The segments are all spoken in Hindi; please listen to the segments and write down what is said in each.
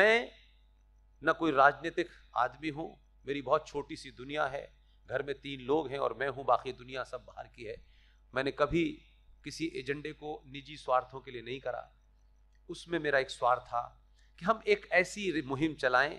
मैं न कोई राजनीतिक आदमी हूँ मेरी बहुत छोटी सी दुनिया है घर में तीन लोग हैं और मैं हूँ बाकी दुनिया सब बाहर की है मैंने कभी किसी एजेंडे को निजी स्वार्थों के लिए नहीं करा उसमें मेरा एक स्वार्थ था कि हम एक ऐसी मुहिम चलाएं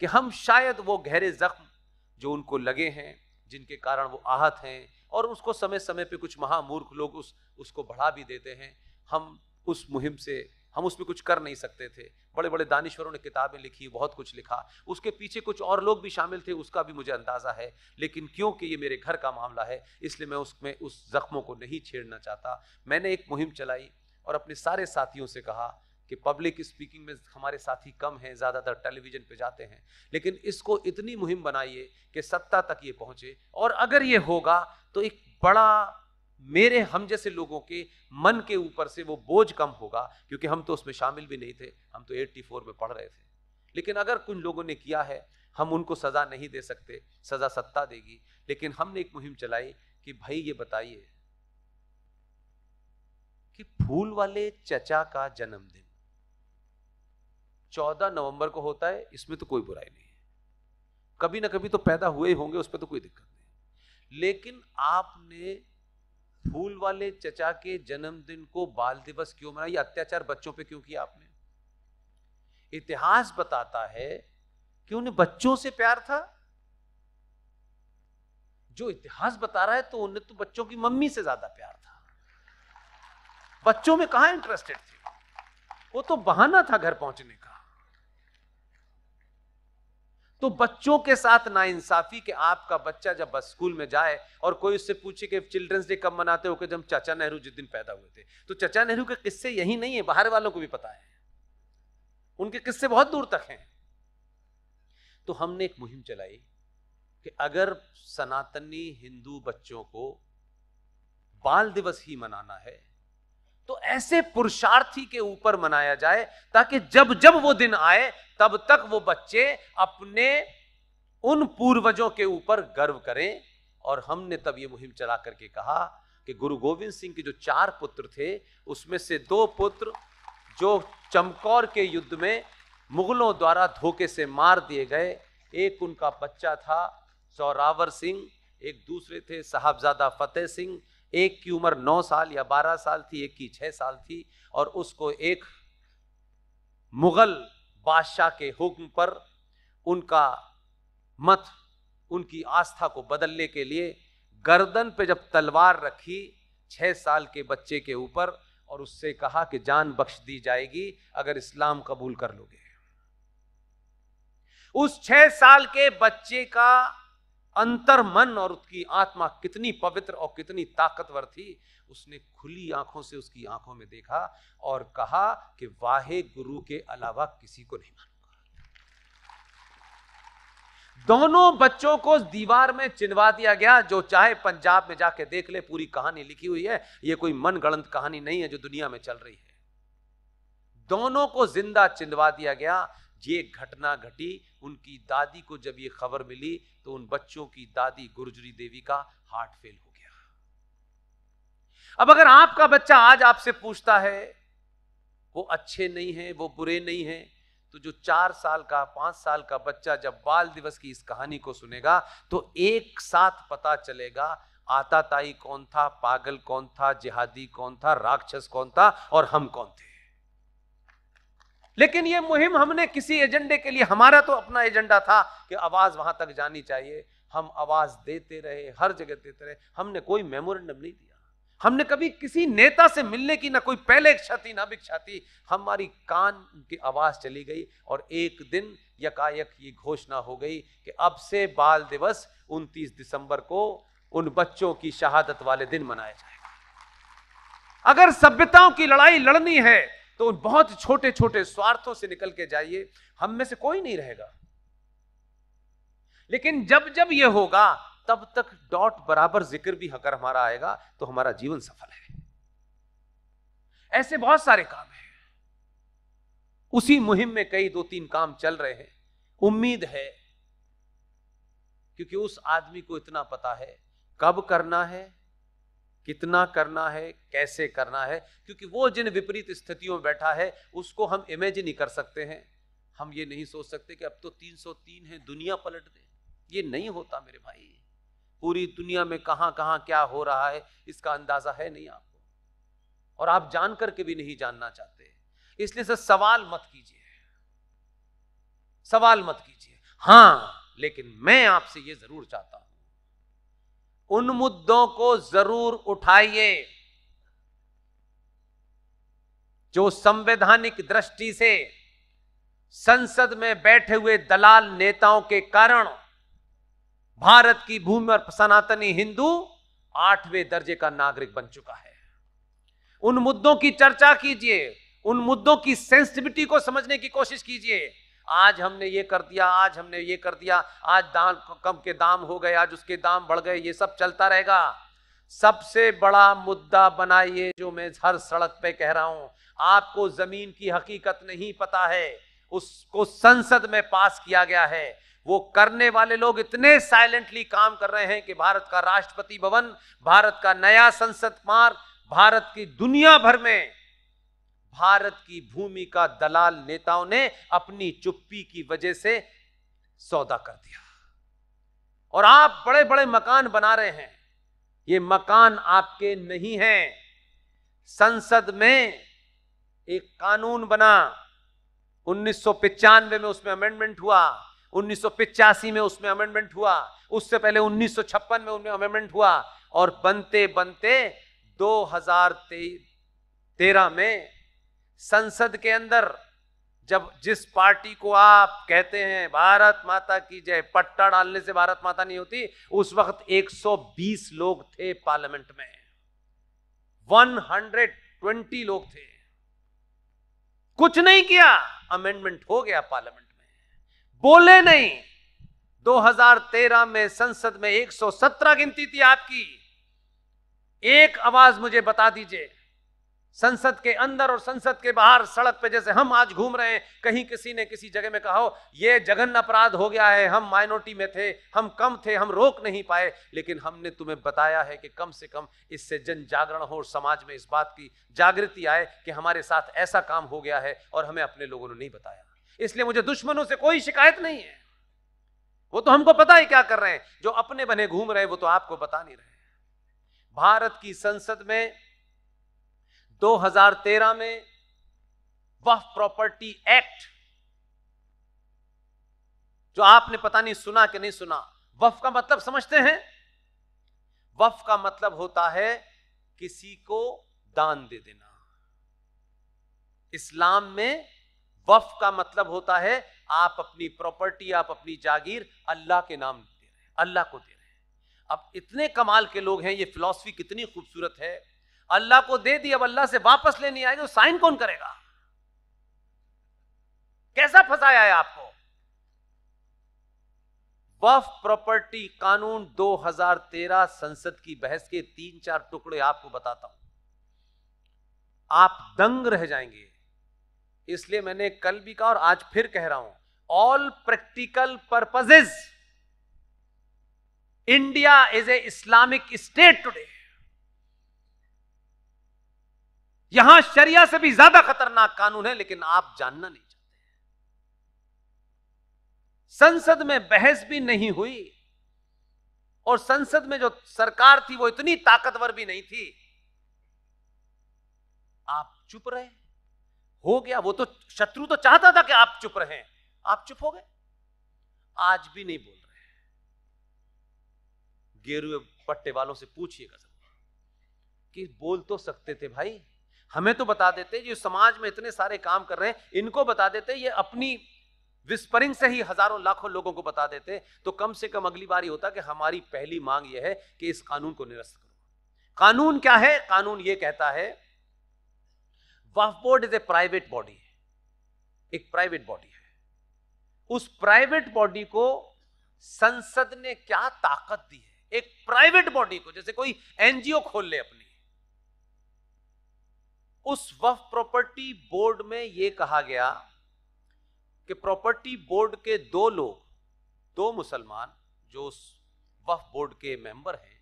कि हम शायद वो गहरे जख्म जो उनको लगे हैं जिनके कारण वो आहत हैं और उसको समय समय पे कुछ महामूर्ख लोग उस उसको बढ़ा भी देते हैं हम उस मुहिम से हम उसमें कुछ कर नहीं सकते थे बड़े बड़े दानिश्वरों ने किताबें लिखी बहुत कुछ लिखा उसके पीछे कुछ और लोग भी शामिल थे उसका भी मुझे अंदाज़ा है लेकिन क्योंकि ये मेरे घर का मामला है इसलिए मैं उसमें उस ज़ख्मों को नहीं छेड़ना चाहता मैंने एक मुहिम चलाई और अपने सारे साथियों से कहा कि पब्लिक स्पीकिंग में हमारे साथी कम हैं ज़्यादातर टेलीविज़न पे जाते हैं लेकिन इसको इतनी मुहिम बनाइए कि सत्ता तक ये पहुँचे और अगर ये होगा तो एक बड़ा मेरे हम जैसे लोगों के मन के ऊपर से वो बोझ कम होगा क्योंकि हम तो उसमें शामिल भी नहीं थे हम तो 84 में पढ़ रहे थे लेकिन अगर कुछ लोगों ने किया है हम उनको सज़ा नहीं दे सकते सज़ा सत्ता देगी लेकिन हमने एक मुहिम चलाई कि भाई ये बताइए कि फूल वाले चचा का जन्मदिन 14 नवंबर को होता है इसमें तो कोई बुराई नहीं है कभी ना कभी तो पैदा हुए होंगे उस पर तो कोई दिक्कत नहीं लेकिन आपने फूल वाले चचा के जन्मदिन को बाल दिवस क्यों मनाया या अत्याचार बच्चों पे क्यों किया आपने इतिहास बताता है कि उन्हें बच्चों से प्यार था जो इतिहास बता रहा है तो उन्हें तो बच्चों की मम्मी से ज्यादा प्यार था बच्चों में कहा इंटरेस्टेड थे वो तो बहाना था घर पहुंचने का तो बच्चों के साथ नाइंसाफी कि आपका बच्चा जब स्कूल में जाए और कोई उससे पूछे कि चिल्ड्रंस डे कब मनाते हो कि जब चाचा नेहरू जिस दिन पैदा हुए थे तो चाचा नेहरू के किस्से यही नहीं है बाहर वालों को भी पता है उनके किस्से बहुत दूर तक हैं तो हमने एक मुहिम चलाई कि अगर सनातनी हिंदू बच्चों को बाल दिवस ही मनाना है तो ऐसे पुरुषार्थी के ऊपर मनाया जाए ताकि जब जब वो दिन आए तब तक वो बच्चे अपने उन पूर्वजों के ऊपर गर्व करें और हमने तब ये मुहिम चला करके कहा कि गुरु गोविंद सिंह के जो चार पुत्र थे उसमें से दो पुत्र जो चमकौर के युद्ध में मुगलों द्वारा धोखे से मार दिए गए एक उनका बच्चा था सौरावर सिंह एक दूसरे थे साहबजादा फतेह सिंह एक की उम्र नौ साल या बारह साल थी एक की छः साल थी और उसको एक मुग़ल बादशाह के हुक्म पर उनका मत उनकी आस्था को बदलने के लिए गर्दन पे जब तलवार रखी छः साल के बच्चे के ऊपर और उससे कहा कि जान बख्श दी जाएगी अगर इस्लाम कबूल कर लोगे उस छह साल के बच्चे का अंतर मन और उसकी आत्मा कितनी पवित्र और कितनी ताकतवर थी उसने खुली आंखों से उसकी आंखों में देखा और कहा कि वाहे गुरु के अलावा किसी को नहीं मानूंगा दोनों बच्चों को दीवार में चिनवा दिया गया जो चाहे पंजाब में जाके देख ले पूरी कहानी लिखी हुई है यह कोई मनगणंत कहानी नहीं है जो दुनिया में चल रही है दोनों को जिंदा चिंदवा दिया गया ये घटना घटी उनकी दादी को जब ये खबर मिली तो उन बच्चों की दादी गुर्जरी देवी का हार्ट फेल हो गया अब अगर आपका बच्चा आज आपसे पूछता है वो अच्छे नहीं है वो बुरे नहीं है तो जो चार साल का पांच साल का बच्चा जब बाल दिवस की इस कहानी को सुनेगा तो एक साथ पता चलेगा आताताई कौन था पागल कौन था जिहादी कौन था राक्षस कौन था और हम कौन थे लेकिन ये मुहिम हमने किसी एजेंडे के लिए हमारा तो अपना एजेंडा था कि आवाज़ वहां तक जानी चाहिए हम आवाज़ देते रहे हर जगह देते रहे हमने कोई मेमोरेंडम नहीं दिया हमने कभी किसी नेता से मिलने की ना कोई पहले इच्छा थी ना भिक्षा थी हमारी कान की आवाज़ चली गई और एक दिन यकायक ये घोषणा हो गई कि अब से बाल दिवस 29 दिसंबर को उन बच्चों की शहादत वाले दिन मनाया जाएगा अगर सभ्यताओं की लड़ाई लड़नी है तो उन बहुत छोटे छोटे स्वार्थों से निकल के जाइए हम में से कोई नहीं रहेगा लेकिन जब जब यह होगा तब तक डॉट बराबर जिक्र भी अगर हमारा आएगा तो हमारा जीवन सफल है ऐसे बहुत सारे काम हैं उसी मुहिम में कई दो तीन काम चल रहे हैं उम्मीद है क्योंकि उस आदमी को इतना पता है कब करना है कितना करना है कैसे करना है क्योंकि वो जिन विपरीत स्थितियों में बैठा है उसको हम इमेजिन ही कर सकते हैं हम ये नहीं सोच सकते कि अब तो 303 है दुनिया पलट दे ये नहीं होता मेरे भाई पूरी दुनिया में कहाँ कहाँ क्या हो रहा है इसका अंदाजा है नहीं आपको और आप जान करके भी नहीं जानना चाहते इसलिए सर सवाल मत कीजिए सवाल मत कीजिए हाँ लेकिन मैं आपसे ये जरूर चाहता हूं उन मुद्दों को जरूर उठाइए जो संवैधानिक दृष्टि से संसद में बैठे हुए दलाल नेताओं के कारण भारत की भूमि और सनातनी हिंदू आठवें दर्जे का नागरिक बन चुका है उन मुद्दों की चर्चा कीजिए उन मुद्दों की सेंसिटिविटी को समझने की कोशिश कीजिए आज हमने ये कर दिया आज हमने ये कर दिया आज दाम कम के दाम हो गए आज उसके दाम बढ़ गए ये सब चलता रहेगा सबसे बड़ा मुद्दा बनाइए जो मैं हर सड़क पे कह रहा हूं आपको जमीन की हकीकत नहीं पता है उसको संसद में पास किया गया है वो करने वाले लोग इतने साइलेंटली काम कर रहे हैं कि भारत का राष्ट्रपति भवन भारत का नया संसद मार्ग भारत की दुनिया भर में भारत की भूमि का दलाल नेताओं ने अपनी चुप्पी की वजह से सौदा कर दिया और आप बड़े बड़े मकान बना रहे हैं ये मकान आपके नहीं हैं संसद में एक कानून बना उन्नीस में उसमें अमेंडमेंट हुआ उन्नीस में उसमें अमेंडमेंट हुआ उससे पहले उन्नीस में उनमें अमेंडमेंट हुआ और बनते बनते 2013 में संसद के अंदर जब जिस पार्टी को आप कहते हैं भारत माता की जय पट्टा डालने से भारत माता नहीं होती उस वक्त 120 लोग थे पार्लियामेंट में 120 लोग थे कुछ नहीं किया अमेंडमेंट हो गया पार्लियामेंट में बोले नहीं 2013 में संसद में 117 गिनती थी आपकी एक आवाज मुझे बता दीजिए संसद के अंदर और संसद के बाहर सड़क पे जैसे हम आज घूम रहे हैं कहीं किसी ने किसी जगह में कहा हो ये जघन अपराध हो गया है हम माइनॉरिटी में थे हम कम थे हम रोक नहीं पाए लेकिन हमने तुम्हें बताया है कि कम से कम इससे जन जागरण हो और समाज में इस बात की जागृति आए कि हमारे साथ ऐसा काम हो गया है और हमें अपने लोगों ने नहीं बताया इसलिए मुझे दुश्मनों से कोई शिकायत नहीं है वो तो हमको पता ही क्या कर रहे हैं जो अपने बने घूम रहे हैं वो तो आपको बता नहीं रहे भारत की संसद में 2013 में वफ प्रॉपर्टी एक्ट जो आपने पता नहीं सुना कि नहीं सुना वफ का मतलब समझते हैं वफ का मतलब होता है किसी को दान दे देना इस्लाम में वफ का मतलब होता है आप अपनी प्रॉपर्टी आप अपनी जागीर अल्लाह के नाम दे रहे हैं अल्लाह को दे रहे हैं अब इतने कमाल के लोग हैं ये फिलॉसफी कितनी खूबसूरत है अल्लाह को दे दी अब अल्लाह से वापस लेनी आएगी तो साइन कौन करेगा कैसा फंसाया है आपको वफ प्रॉपर्टी कानून 2013 संसद की बहस के तीन चार टुकड़े आपको बताता हूं आप दंग रह जाएंगे इसलिए मैंने कल भी कहा और आज फिर कह रहा हूं all practical purposes India is a Islamic state today यहां शरिया से भी ज्यादा खतरनाक कानून है लेकिन आप जानना नहीं चाहते संसद में बहस भी नहीं हुई और संसद में जो सरकार थी वो इतनी ताकतवर भी नहीं थी आप चुप रहे हो गया वो तो शत्रु तो चाहता था कि आप चुप रहे आप चुप हो गए आज भी नहीं बोल रहे गेरुए पट्टे वालों से पूछिएगा कि बोल तो सकते थे भाई हमें तो बता देते जो समाज में इतने सारे काम कर रहे हैं इनको बता देते ये अपनी विस्परिंग से ही हजारों लाखों लोगों को बता देते तो कम से कम अगली बार ये होता कि हमारी पहली मांग यह है कि इस कानून को निरस्त करो कानून क्या है कानून ये कहता है वफ board is a private body है एक प्राइवेट बॉडी है उस प्राइवेट बॉडी को संसद ने क्या ताकत दी है एक प्राइवेट बॉडी को जैसे कोई एनजीओ खोल ले अपनी उस वफ प्रॉपर्टी बोर्ड में यह कहा गया कि प्रॉपर्टी बोर्ड के दो लोग दो मुसलमान जो उस वफ बोर्ड के मेंबर हैं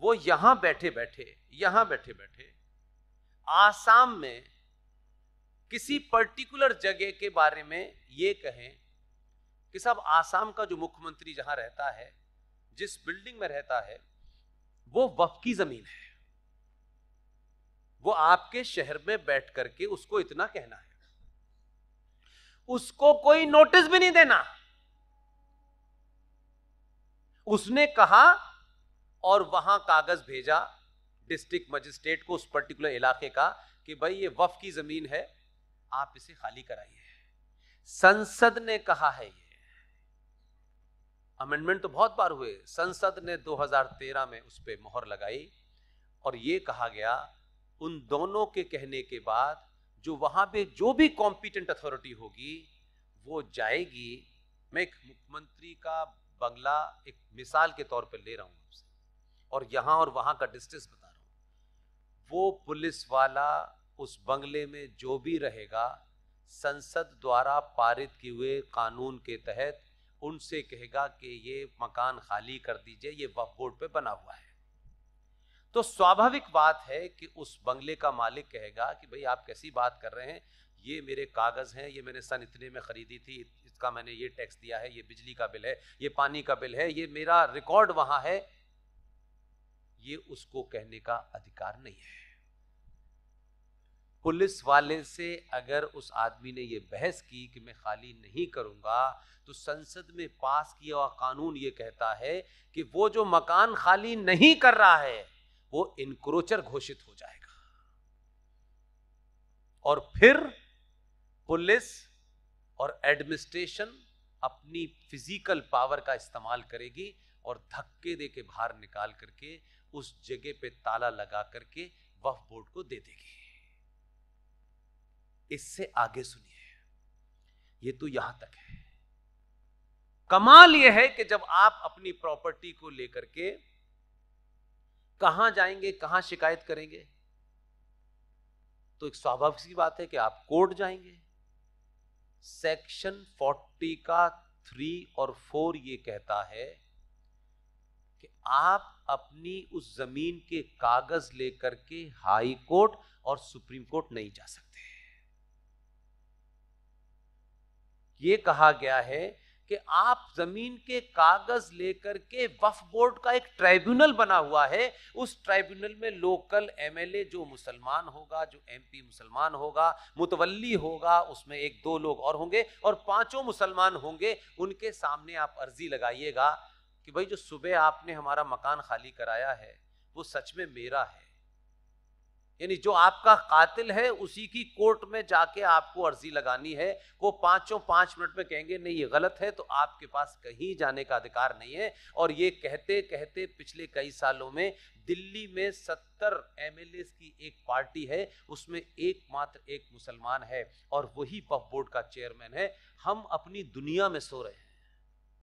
वो यहां बैठे बैठे यहां बैठे बैठे आसाम में किसी पर्टिकुलर जगह के बारे में ये कहें कि साहब आसाम का जो मुख्यमंत्री जहां रहता है जिस बिल्डिंग में रहता है वो वफ की जमीन है वो आपके शहर में बैठ करके उसको इतना कहना है उसको कोई नोटिस भी नहीं देना उसने कहा और वहां कागज भेजा डिस्ट्रिक्ट मजिस्ट्रेट को उस पर्टिकुलर इलाके का कि भाई ये वफ की जमीन है आप इसे खाली कराइए संसद ने कहा है ये अमेंडमेंट तो बहुत बार हुए संसद ने 2013 में उस पर मोहर लगाई और ये कहा गया उन दोनों के कहने के बाद जो वहां पे जो भी कॉम्पिटेंट अथॉरिटी होगी वो जाएगी मैं एक मुख्यमंत्री का बंगला एक मिसाल के तौर पर ले रहा हूँ आपसे और यहाँ और वहाँ का डिस्टेंस बता रहा हूँ वो पुलिस वाला उस बंगले में जो भी रहेगा संसद द्वारा पारित किए हुए कानून के तहत उनसे कहेगा कि ये मकान खाली कर दीजिए ये वफ बोर्ड पे बना हुआ है तो स्वाभाविक बात है कि उस बंगले का मालिक कहेगा कि भाई आप कैसी बात कर रहे हैं ये मेरे कागज़ हैं ये मैंने सन इतने में ख़रीदी थी इसका मैंने ये टैक्स दिया है ये बिजली का बिल है ये पानी का बिल है ये मेरा रिकॉर्ड वहाँ है ये उसको कहने का अधिकार नहीं है पुलिस वाले से अगर उस आदमी ने ये बहस की कि मैं खाली नहीं करूंगा तो संसद में पास किया हुआ कानून ये कहता है कि वो जो मकान खाली नहीं कर रहा है वो इनक्रोचर घोषित हो जाएगा और फिर पुलिस और एडमिनिस्ट्रेशन अपनी फिजिकल पावर का इस्तेमाल करेगी और धक्के दे के बाहर निकाल करके उस जगह पे ताला लगा करके वफ बोर्ड को दे देगी इससे आगे सुनिए ये तो यहां तक है कमाल यह है कि जब आप अपनी प्रॉपर्टी को लेकर के कहां जाएंगे कहां शिकायत करेंगे तो एक स्वाभाविक सी बात है कि आप कोर्ट जाएंगे सेक्शन 40 का थ्री और फोर ये कहता है कि आप अपनी उस जमीन के कागज लेकर के हाई कोर्ट और सुप्रीम कोर्ट नहीं जा सकते ये कहा गया है कि आप जमीन के कागज लेकर के वफ बोर्ड का एक ट्राइब्यूनल बना हुआ है उस ट्राइब्यूनल में लोकल एमएलए जो मुसलमान होगा जो एमपी मुसलमान होगा मुतवली होगा उसमें एक दो लोग और होंगे और पांचों मुसलमान होंगे उनके सामने आप अर्जी लगाइएगा कि भाई जो सुबह आपने हमारा मकान खाली कराया है वो सच में मेरा है यानी जो आपका कातिल है उसी की कोर्ट में जाके आपको अर्जी लगानी है वो पांचों पांच मिनट में कहेंगे नहीं ये गलत है तो आपके पास कहीं जाने का अधिकार नहीं है और ये कहते कहते पिछले कई सालों में दिल्ली में सत्तर एम की एक पार्टी है उसमें एकमात्र एक मुसलमान है और वही पफ बोर्ड का चेयरमैन है हम अपनी दुनिया में सो रहे हैं